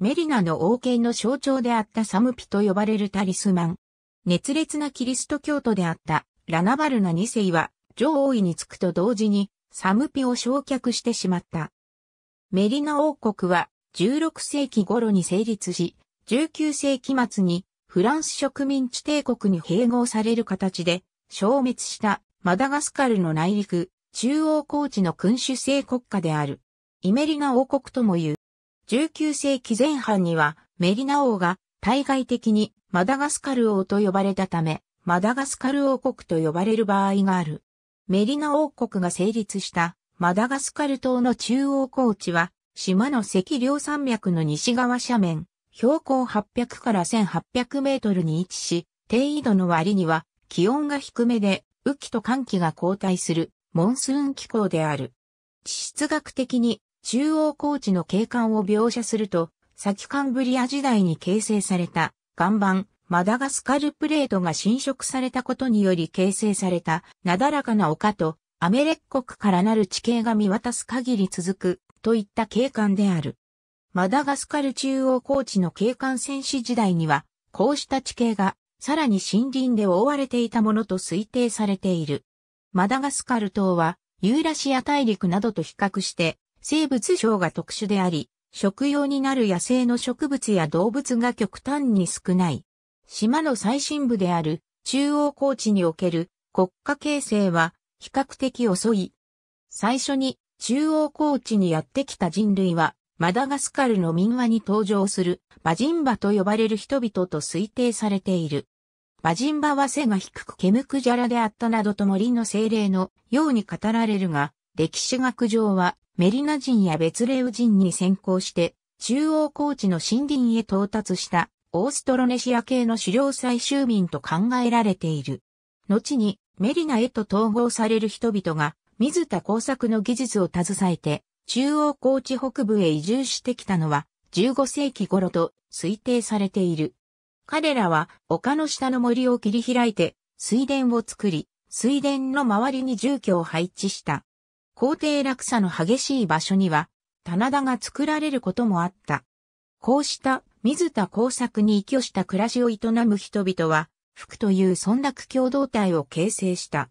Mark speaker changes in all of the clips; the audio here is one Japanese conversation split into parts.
Speaker 1: メリナの王権の象徴であったサムピと呼ばれるタリスマン。熱烈なキリスト教徒であったラナバルナ2世は女王位につくと同時にサムピを焼却してしまった。メリナ王国は16世紀頃に成立し、19世紀末にフランス植民地帝国に併合される形で消滅したマダガスカルの内陸中央高地の君主制国家である。イメリナ王国とも言う。19世紀前半にはメリナ王が対外的にマダガスカル王と呼ばれたため、マダガスカル王国と呼ばれる場合がある。メリナ王国が成立したマダガスカル島の中央高地は、島の赤稜山脈の西側斜面、標高800から1800メートルに位置し、低緯度の割には気温が低めで、雨季と寒季が交代するモンスーン気候である。地質学的に中央高地の景観を描写すると、先カンブリア時代に形成された岩盤、マダガスカルプレートが侵食されたことにより形成されたなだらかな丘とアメレッ国からなる地形が見渡す限り続くといった景観である。マダガスカル中央高地の景観戦士時代には、こうした地形がさらに森林で覆われていたものと推定されている。マダガスカル島はユーラシア大陸などと比較して生物賞が特殊であり、食用になる野生の植物や動物が極端に少ない。島の最深部である中央高地における国家形成は比較的遅い。最初に中央高地にやってきた人類はマダガスカルの民話に登場するバジンバと呼ばれる人々と推定されている。バジンバは背が低くケムクジャラであったなどと森の精霊のように語られるが、歴史学上はメリナ人やベツレウ人に先行して中央高地の森林へ到達したオーストロネシア系の狩猟採集民と考えられている。後にメリナへと統合される人々が水田工作の技術を携えて中央高地北部へ移住してきたのは15世紀頃と推定されている。彼らは丘の下の森を切り開いて水田を作り、水田の周りに住居を配置した。皇帝落差の激しい場所には、棚田が作られることもあった。こうした水田工作に依拠した暮らしを営む人々は、服という村落共同体を形成した。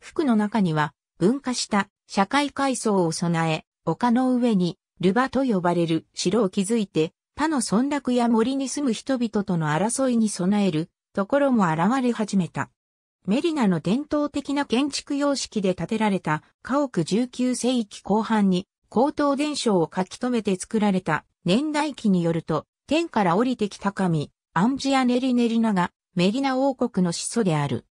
Speaker 1: 服の中には、分化した社会階層を備え、丘の上に、ルバと呼ばれる城を築いて、他の村落や森に住む人々との争いに備えるところも現れ始めた。メリナの伝統的な建築様式で建てられた家屋19世紀後半に高等伝承を書き留めて作られた年代記によると天から降りてきた神アンジアネリネリナがメリナ王国の始祖である。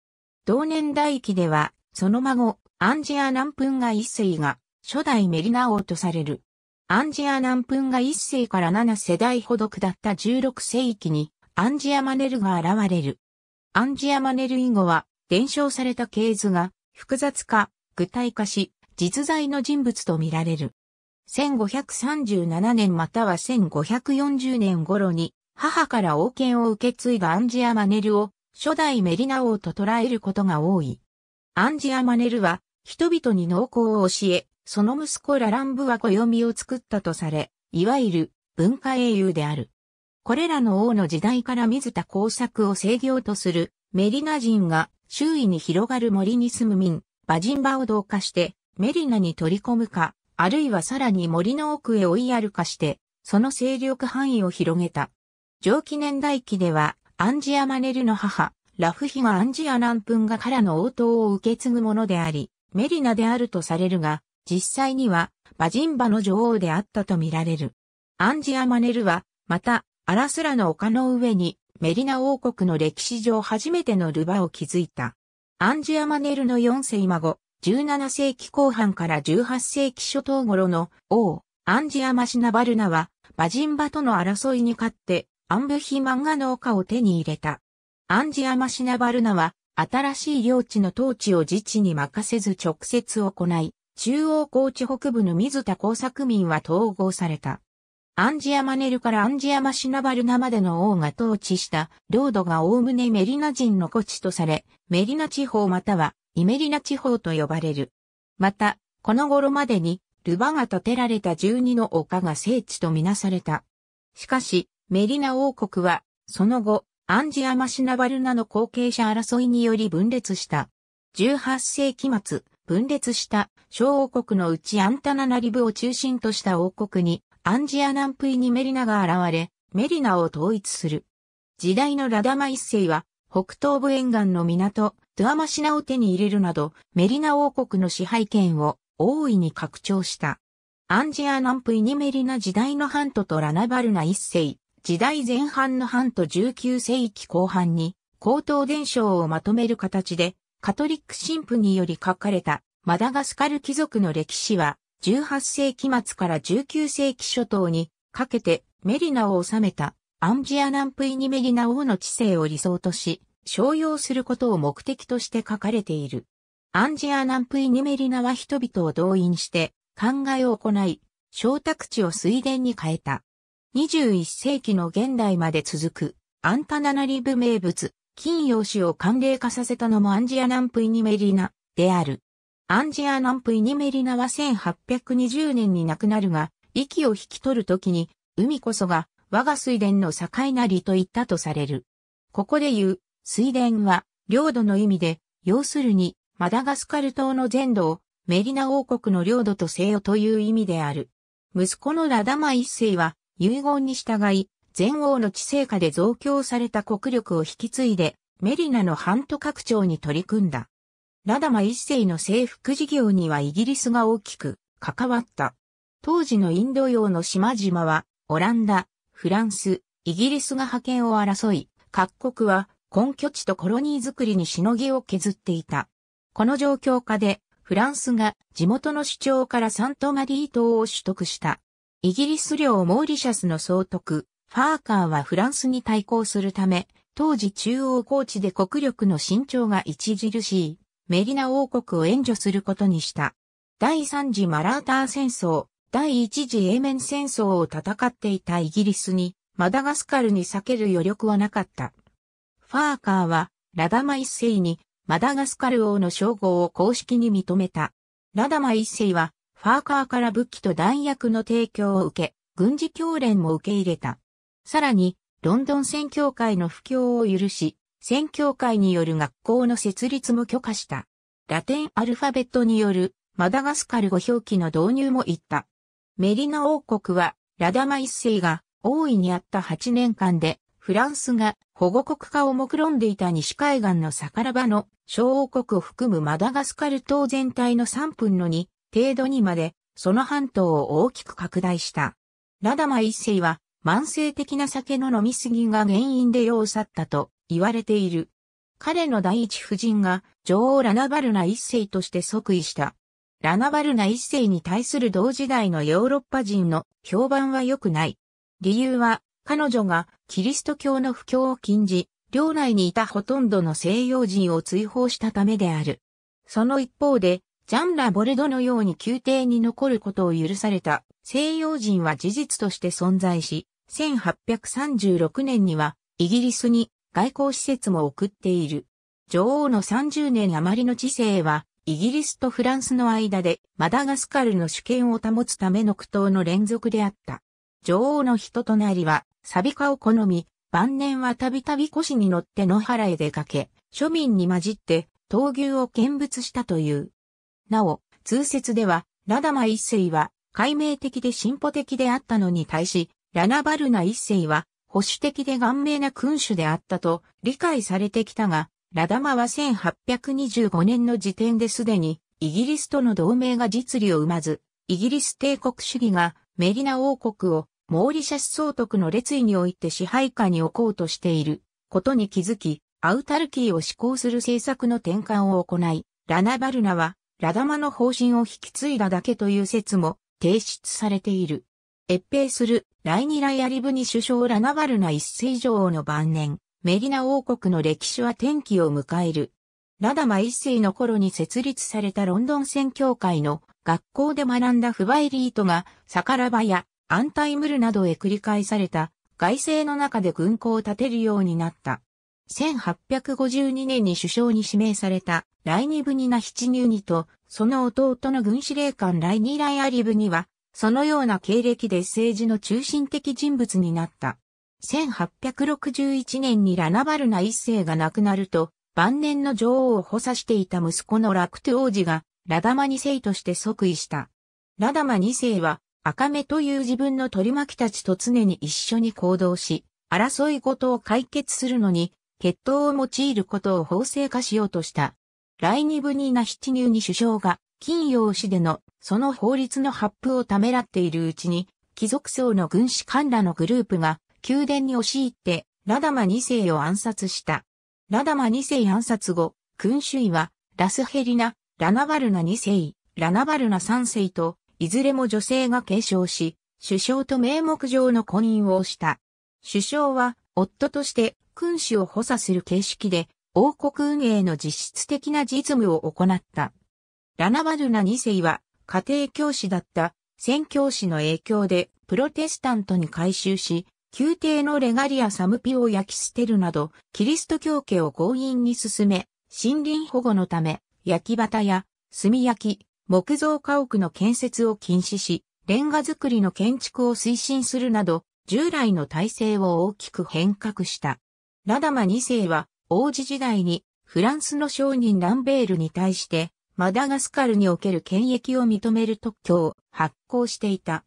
Speaker 1: 同年代記ではその孫アンジアナンプンガ一世が初代メリナ王とされる。アンジアナンプンガ一世から7世代ほど下った16世紀にアンジアマネルが現れる。アンジアマネル以後は伝承された系図が複雑化、具体化し、実在の人物と見られる。1537年または1540年頃に、母から王権を受け継いだアンジアマネルを初代メリナ王と捉えることが多い。アンジアマネルは人々に農耕を教え、その息子ラランブは暦を作ったとされ、いわゆる文化英雄である。これらの王の時代から水田工作を制御とするメリナ人が周囲に広がる森に住む民、バジンバを同化して、メリナに取り込むか、あるいはさらに森の奥へ追いやるかして、その勢力範囲を広げた。上記年代記では、アンジアマネルの母、ラフヒがアンジア南分がからの応答を受け継ぐものであり、メリナであるとされるが、実際には、バジンバの女王であったとみられる。アンジアマネルは、また、アラスラの丘の上に、メリナ王国の歴史上初めてのルバを築いた。アンジアマネルの4世孫、17世紀後半から18世紀初頭頃の王、アンジアマシナバルナは、バジンバとの争いに勝って、アンブヒマンガ農家を手に入れた。アンジアマシナバルナは、新しい領地の統治を自治に任せず直接行い、中央高地北部の水田工作民は統合された。アンジアマネルからアンジアマシナバルナまでの王が統治した領土が概ねメリナ人の古地とされ、メリナ地方またはイメリナ地方と呼ばれる。また、この頃までにルバが建てられた12の丘が聖地とみなされた。しかし、メリナ王国は、その後、アンジアマシナバルナの後継者争いにより分裂した。18世紀末、分裂した小王国のうちアンタナナリブを中心とした王国にアンジア南プイにメリナが現れ、メリナを統一する。時代のラダマ一世は、北東部沿岸の港、ドゥアマシナを手に入れるなど、メリナ王国の支配権を大いに拡張した。アンジア南プイにメリナ時代のハントとラナバルナ一世、時代前半のハント19世紀後半に、高等伝承をまとめる形で、カトリック神父により書かれたマダガスカル貴族の歴史は、18世紀末から19世紀初頭にかけてメリナを治めたアンジア南プイニメリナ王の治世を理想とし、商用することを目的として書かれている。アンジア南プイニメリナは人々を動員して考えを行い、小宅地を水田に変えた。21世紀の現代まで続くアンタナナリブ名物、金洋種を寒冷化させたのもアンジア南プイニメリナである。アンジア・ナンプイニメリナは1820年に亡くなるが、息を引き取るときに、海こそが我が水田の境なりと言ったとされる。ここで言う、水田は、領土の意味で、要するに、マダガスカル島の全土を、メリナ王国の領土とせよという意味である。息子のラダマ一世は、遺言に従い、全王の治世下で増強された国力を引き継いで、メリナの半島拡張に取り組んだ。ラダマ一世の征服事業にはイギリスが大きく関わった。当時のインド洋の島々は、オランダ、フランス、イギリスが覇権を争い、各国は根拠地とコロニー作りにしのぎを削っていた。この状況下で、フランスが地元の主張からサントマリー島を取得した。イギリス領モーリシャスの総督、ファーカーはフランスに対抗するため、当時中央高地で国力の伸長が著しいメリナ王国を援助することにした。第三次マラーター戦争、第一次エーメン戦争を戦っていたイギリスに、マダガスカルに避ける余力はなかった。ファーカーは、ラダマ一世に、マダガスカル王の称号を公式に認めた。ラダマ一世は、ファーカーから武器と弾薬の提供を受け、軍事教練も受け入れた。さらに、ロンドン宣教会の布教を許し、宣教会による学校の設立も許可した。ラテンアルファベットによるマダガスカル語表記の導入も言った。メリナ王国はラダマ一世が大いにあった8年間でフランスが保護国化を目論んでいた西海岸の逆らばの小王国を含むマダガスカル島全体の3分の2程度にまでその半島を大きく拡大した。ラダマ一世は慢性的な酒の飲みすぎが原因で世を去ったと言われている。彼の第一夫人が女王ラナバルナ一世として即位した。ラナバルナ一世に対する同時代のヨーロッパ人の評判は良くない。理由は、彼女がキリスト教の布教を禁じ、領内にいたほとんどの西洋人を追放したためである。その一方で、ジャン・ラ・ボルドのように宮廷に残ることを許された西洋人は事実として存在し、1836年にはイギリスに外交施設も送っている。女王の30年余りの治世は、イギリスとフランスの間でマダガスカルの主権を保つための苦闘の連続であった。女王の人となりは、サビカを好み、晩年はたびたび腰に乗って野原へ出かけ、庶民に混じって闘牛を見物したという。なお、通説では、ラダマ一世は、解明的で進歩的であったのに対し、ラナバルナ一世は、保守的で顔面な君主であったと理解されてきたが、ラダマは1825年の時点ですでに、イギリスとの同盟が実利を生まず、イギリス帝国主義がメリナ王国をモーリシャス総督の列位において支配下に置こうとしていることに気づき、アウタルキーを施行する政策の転換を行い、ラナバルナはラダマの方針を引き継いだだけという説も提出されている。越平するライニライアリブニ首相ラナガルナ一世女王の晩年、メリナ王国の歴史は転機を迎える。ラダマ一世の頃に設立されたロンドン宣教会の学校で学んだフバエリートがサカラバやアンタイムルなどへ繰り返された外政の中で軍港を建てるようになった。1852年に首相に指名されたライニブニナヒチニューニとその弟の軍司令官ライニライアリブニはそのような経歴で政治の中心的人物になった。1861年にラナバルナ一世が亡くなると、晩年の女王を補佐していた息子のラクト王子が、ラダマ二世として即位した。ラダマ二世は、赤目という自分の取り巻きたちと常に一緒に行動し、争い事を解決するのに、決闘を用いることを法制化しようとした。ライニブニーナ七入に首相が金曜氏でのその法律の発布をためらっているうちに、貴族層の軍師官らのグループが宮殿に押し入って、ラダマ2世を暗殺した。ラダマ2世暗殺後、君主位は、ラスヘリナ、ラナバルナ2世、ラナバルナ3世と、いずれも女性が継承し、首相と名目上の婚姻をした。首相は、夫として、君主を補佐する形式で、王国運営の実質的な実務を行った。ラナバルナ2世は家庭教師だった宣教師の影響でプロテスタントに改修し、宮廷のレガリア・サムピを焼き捨てるなど、キリスト教家を強引に進め、森林保護のため、焼き畑や炭焼き、木造家屋の建設を禁止し、レンガ作りの建築を推進するなど、従来の体制を大きく変革した。ラダマ2世は、王子時代に、フランスの商人ランベールに対して、マダガスカルにおける権益を認める特許を発行していた。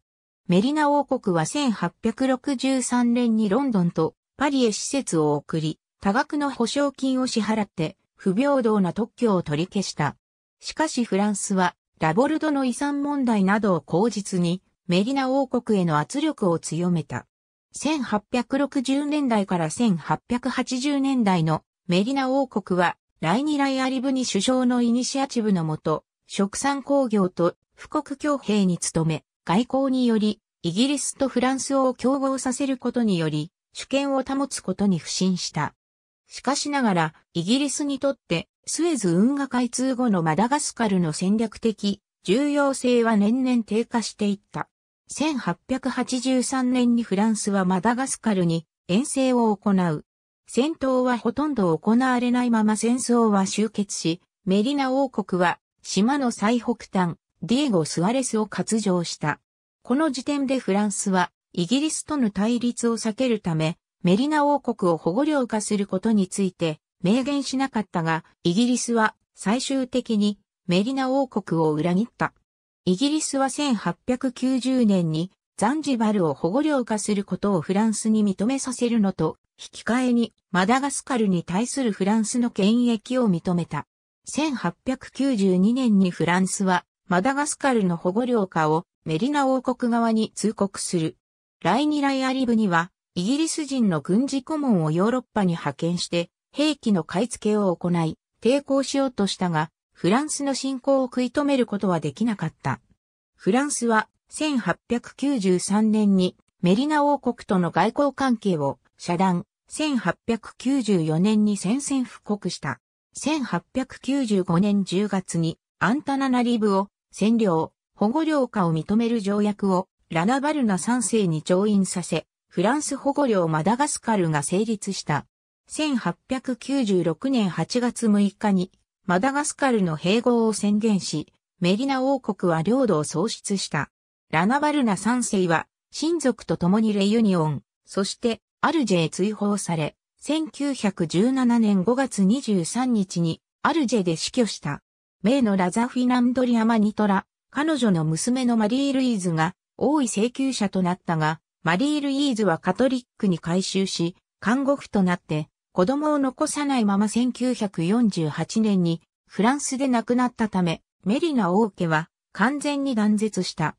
Speaker 1: メリナ王国は1863年にロンドンとパリへ施設を送り、多額の保証金を支払って不平等な特許を取り消した。しかしフランスはラボルドの遺産問題などを口実にメリナ王国への圧力を強めた。1860年代から1880年代のメリナ王国はライニライアリブニ首相のイニシアチブのもと、食産工業と富国強兵に努め、外交により、イギリスとフランスを競合させることにより、主権を保つことに不信した。しかしながら、イギリスにとって、スエズ運河開通後のマダガスカルの戦略的重要性は年々低下していった。1883年にフランスはマダガスカルに遠征を行う。戦闘はほとんど行われないまま戦争は終結し、メリナ王国は島の最北端、ディエゴ・スワレスを割譲した。この時点でフランスはイギリスとの対立を避けるため、メリナ王国を保護領化することについて明言しなかったが、イギリスは最終的にメリナ王国を裏切った。イギリスは1890年にザンジバルを保護領化することをフランスに認めさせるのと引き換えにマダガスカルに対するフランスの権益を認めた。1892年にフランスはマダガスカルの保護領下をメリナ王国側に通告する。ライニライアリブにはイギリス人の軍事顧問をヨーロッパに派遣して兵器の買い付けを行い抵抗しようとしたがフランスの侵攻を食い止めることはできなかった。フランスは1893年にメリナ王国との外交関係を遮断、1894年に宣戦布告した。1895年10月にアンタナナリブを占領、保護領下を認める条約をラナバルナ3世に調印させ、フランス保護領マダガスカルが成立した。1896年8月6日にマダガスカルの併合を宣言し、メリナ王国は領土を喪失した。ラナバルナ3世は親族と共にレユニオン、そしてアルジェへ追放され、1917年5月23日にアルジェで死去した。名のラザ・フィナンドリ・アマニトラ、彼女の娘のマリー・ルイーズが王位請求者となったが、マリー・ルイーズはカトリックに改修し、看護婦となって、子供を残さないまま1948年にフランスで亡くなったため、メリナ王家は完全に断絶した。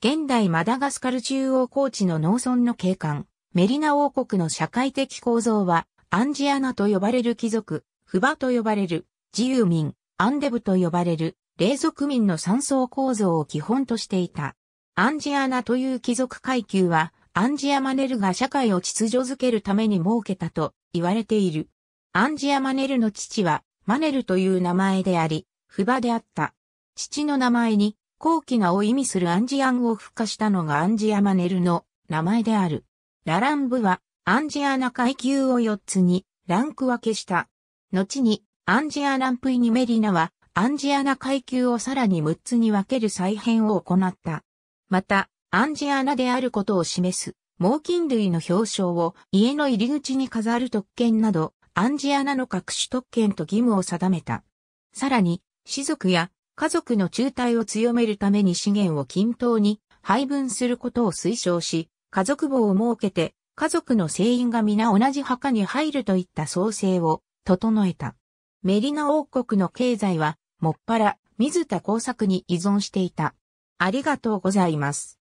Speaker 1: 現代マダガスカル中央高地の農村の景観、メリナ王国の社会的構造は、アンジアナと呼ばれる貴族、フバと呼ばれる自由民、アンデブと呼ばれる霊族民の三層構造を基本としていた。アンジアナという貴族階級は、アンジアマネルが社会を秩序づけるために設けたと言われている。アンジアマネルの父は、マネルという名前であり、フバであった。父の名前に、高貴なを意味するアンジアンを付加したのがアンジアマネルの名前である。ラランブはアンジアナ階級を4つにランク分けした。後にアンジアランプイニメリナはアンジアナ階級をさらに6つに分ける再編を行った。また、アンジアナであることを示す、猛禽類の表彰を家の入り口に飾る特権など、アンジアナの各種特権と義務を定めた。さらに、士族や家族の中退を強めるために資源を均等に配分することを推奨し、家族棒を設けて、家族の船員が皆同じ墓に入るといった創生を整えた。メリナ王国の経済は、もっぱら、水田工作に依存していた。ありがとうございます。